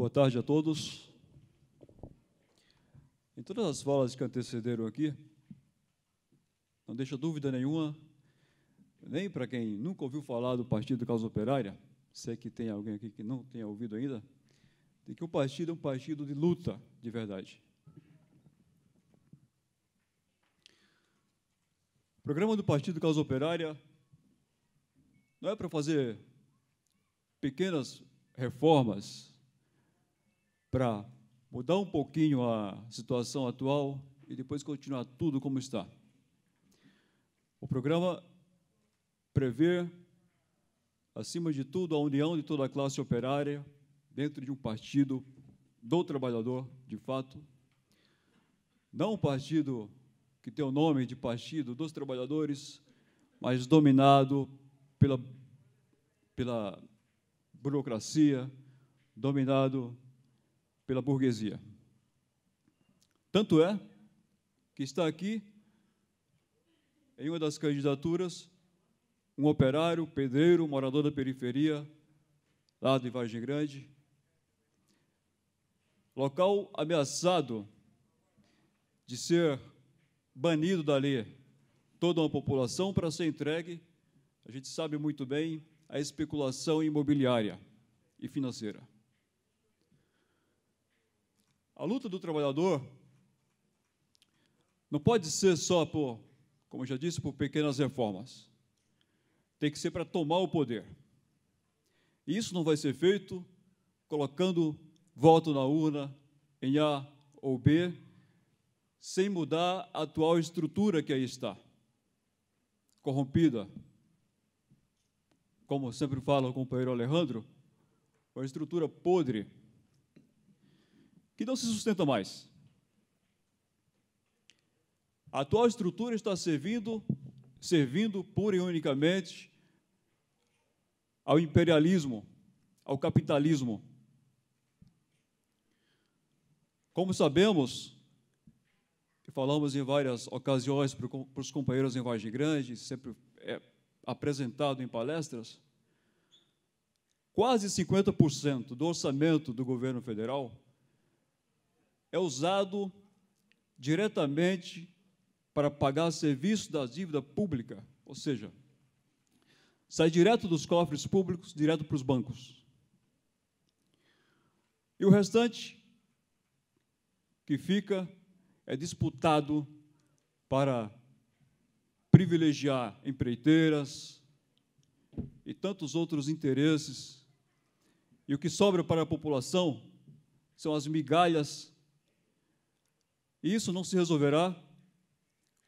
Boa tarde a todos. Em todas as falas que antecederam aqui, não deixa dúvida nenhuma, nem para quem nunca ouviu falar do Partido Causa Operária, Sei é que tem alguém aqui que não tenha ouvido ainda, de que o partido é um partido de luta, de verdade. O programa do Partido Causa Operária não é para fazer pequenas reformas para mudar um pouquinho a situação atual e depois continuar tudo como está. O programa prevê, acima de tudo, a união de toda a classe operária dentro de um partido do trabalhador, de fato, não um partido que tem o nome de Partido dos Trabalhadores, mas dominado pela, pela burocracia, dominado pela burguesia. Tanto é que está aqui, em uma das candidaturas, um operário, pedreiro, morador da periferia, lá de Vargem Grande, local ameaçado de ser banido dali toda uma população para ser entregue, a gente sabe muito bem, a especulação imobiliária e financeira. A luta do trabalhador não pode ser só por, como eu já disse, por pequenas reformas. Tem que ser para tomar o poder. E isso não vai ser feito colocando voto na urna em A ou B, sem mudar a atual estrutura que aí está corrompida. Como sempre fala o companheiro Alejandro, uma estrutura podre que não se sustenta mais. A atual estrutura está servindo, servindo pura e unicamente ao imperialismo, ao capitalismo. Como sabemos, e falamos em várias ocasiões para os companheiros em Vargem Grande, sempre é apresentado em palestras, quase 50% do orçamento do governo federal é usado diretamente para pagar serviço da dívida pública, ou seja, sai direto dos cofres públicos, direto para os bancos. E o restante que fica é disputado para privilegiar empreiteiras e tantos outros interesses. E o que sobra para a população são as migalhas e isso não se resolverá,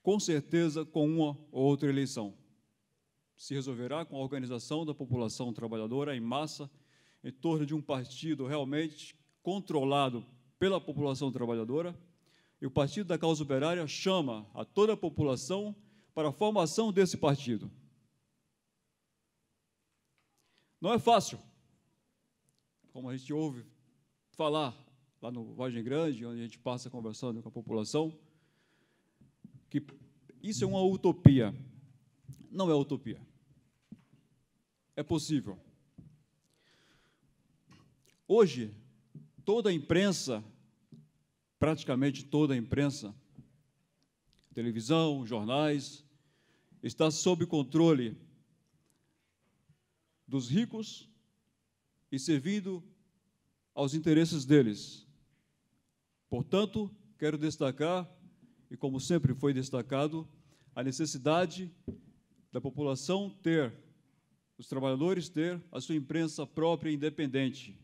com certeza, com uma ou outra eleição. Se resolverá com a organização da população trabalhadora em massa, em torno de um partido realmente controlado pela população trabalhadora. E o Partido da Causa Operária chama a toda a população para a formação desse partido. Não é fácil, como a gente ouve falar lá no Vargem Grande, onde a gente passa conversando com a população, que isso é uma utopia. Não é utopia. É possível. Hoje, toda a imprensa, praticamente toda a imprensa, televisão, jornais, está sob controle dos ricos e servindo aos interesses deles. Portanto, quero destacar, e como sempre foi destacado, a necessidade da população ter, os trabalhadores ter, a sua imprensa própria e independente.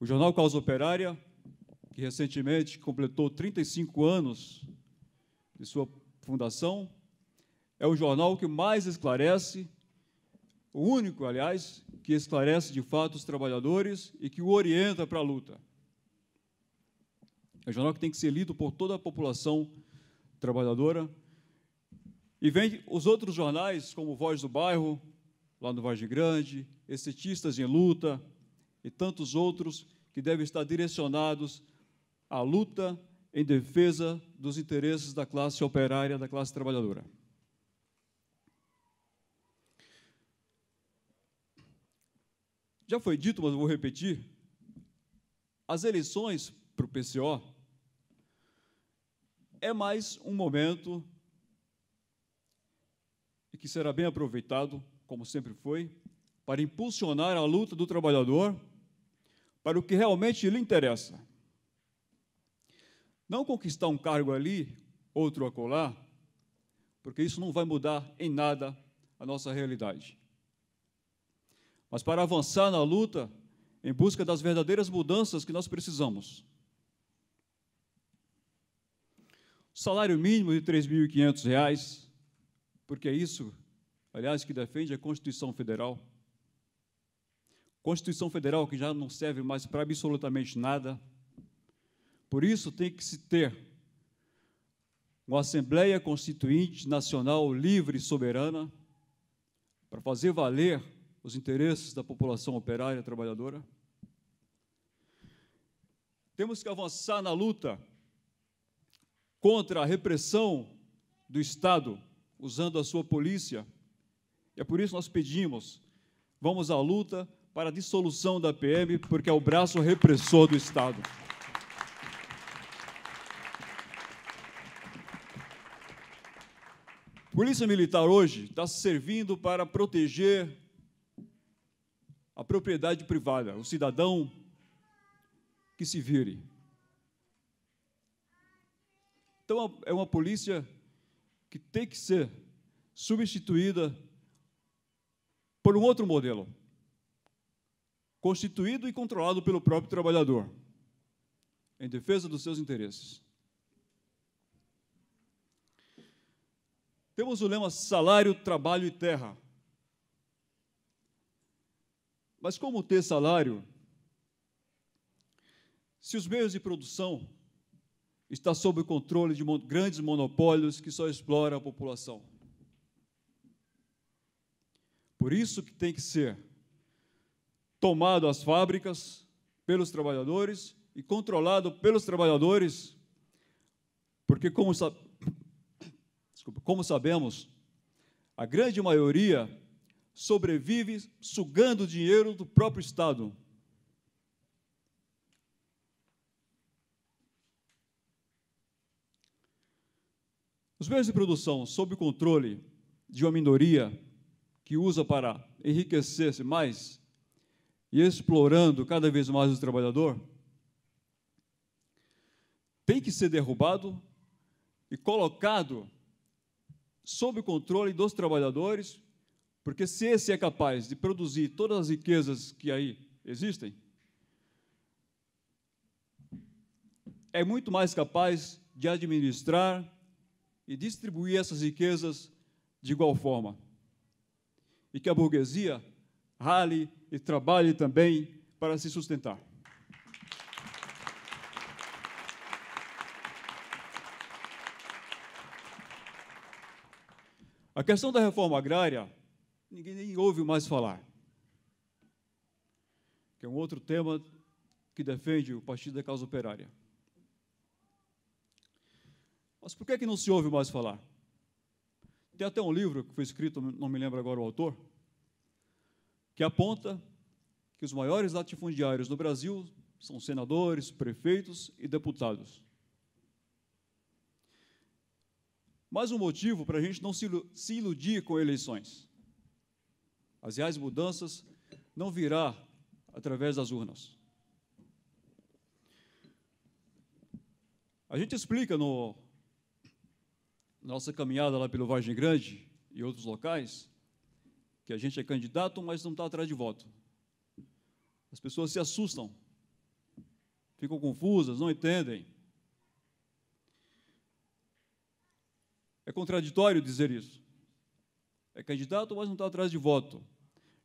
O jornal Causa Operária, que recentemente completou 35 anos de sua fundação, é o jornal que mais esclarece, o único, aliás, que esclarece de fato os trabalhadores e que o orienta para a luta. É um jornal que tem que ser lido por toda a população trabalhadora. E vem os outros jornais, como Voz do Bairro, lá no Vargem Grande, Estetistas em Luta e tantos outros que devem estar direcionados à luta em defesa dos interesses da classe operária, da classe trabalhadora. Já foi dito, mas eu vou repetir. As eleições para o PCO é mais um momento que será bem aproveitado, como sempre foi, para impulsionar a luta do trabalhador para o que realmente lhe interessa. Não conquistar um cargo ali, outro acolá, porque isso não vai mudar em nada a nossa realidade. Mas para avançar na luta em busca das verdadeiras mudanças que nós precisamos salário mínimo de R$ 3.500, porque é isso, aliás, que defende a Constituição Federal. Constituição Federal que já não serve mais para absolutamente nada. Por isso tem que se ter uma Assembleia Constituinte Nacional livre e soberana para fazer valer os interesses da população operária e trabalhadora. Temos que avançar na luta contra a repressão do Estado usando a sua polícia. é por isso que nós pedimos, vamos à luta para a dissolução da PM, porque é o braço repressor do Estado. Polícia Militar hoje está servindo para proteger a propriedade privada, o cidadão que se vire. Então, é uma polícia que tem que ser substituída por um outro modelo, constituído e controlado pelo próprio trabalhador, em defesa dos seus interesses. Temos o lema salário, trabalho e terra. Mas como ter salário se os meios de produção está sob o controle de grandes monopólios que só exploram a população. Por isso que tem que ser tomado as fábricas pelos trabalhadores e controlado pelos trabalhadores, porque como, sa Desculpa, como sabemos, a grande maioria sobrevive sugando dinheiro do próprio Estado Os meios de produção sob o controle de uma minoria que usa para enriquecer-se mais e explorando cada vez mais o trabalhador, tem que ser derrubado e colocado sob o controle dos trabalhadores, porque se esse é capaz de produzir todas as riquezas que aí existem, é muito mais capaz de administrar e distribuir essas riquezas de igual forma. E que a burguesia rale e trabalhe também para se sustentar. A questão da reforma agrária, ninguém nem ouve mais falar. Que é um outro tema que defende o Partido da Causa Operária. Mas por que, que não se ouve mais falar? Tem até um livro que foi escrito, não me lembro agora o autor, que aponta que os maiores latifundiários no Brasil são senadores, prefeitos e deputados. Mais um motivo para a gente não se iludir com eleições. As reais mudanças não virá através das urnas. A gente explica no nossa caminhada lá pelo Vargem Grande e outros locais, que a gente é candidato, mas não está atrás de voto. As pessoas se assustam, ficam confusas, não entendem. É contraditório dizer isso. É candidato, mas não está atrás de voto.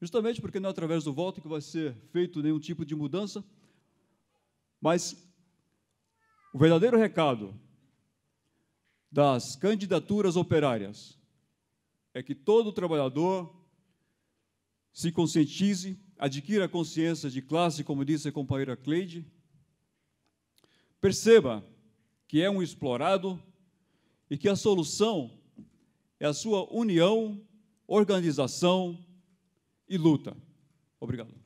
Justamente porque não é através do voto que vai ser feito nenhum tipo de mudança, mas o verdadeiro recado das candidaturas operárias é que todo trabalhador se conscientize, adquira a consciência de classe, como disse a companheira Cleide, perceba que é um explorado e que a solução é a sua união, organização e luta. Obrigado.